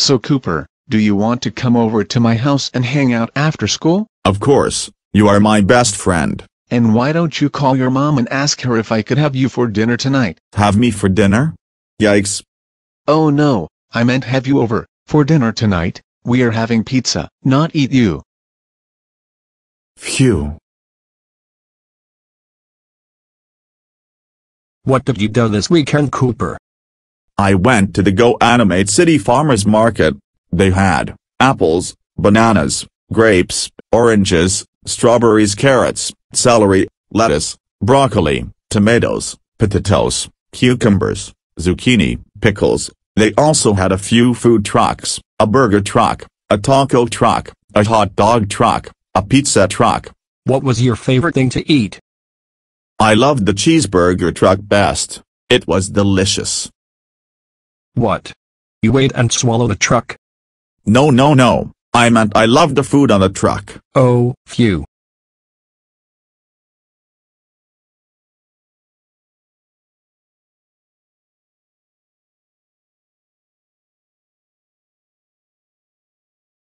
So Cooper, do you want to come over to my house and hang out after school? Of course, you are my best friend. And why don't you call your mom and ask her if I could have you for dinner tonight? Have me for dinner? Yikes. Oh no, I meant have you over, for dinner tonight, we are having pizza, not eat you. Phew. What did you do this weekend, Cooper? I went to the Go Animate City Farmers Market. They had, apples, bananas, grapes, oranges, strawberries carrots, celery, lettuce, broccoli, tomatoes, potatoes, cucumbers, zucchini, pickles. They also had a few food trucks, a burger truck, a taco truck, a hot dog truck, a pizza truck. What was your favorite thing to eat? I loved the cheeseburger truck best. It was delicious. What? You wait and swallow the truck? No no no, I meant I love the food on the truck. Oh, phew.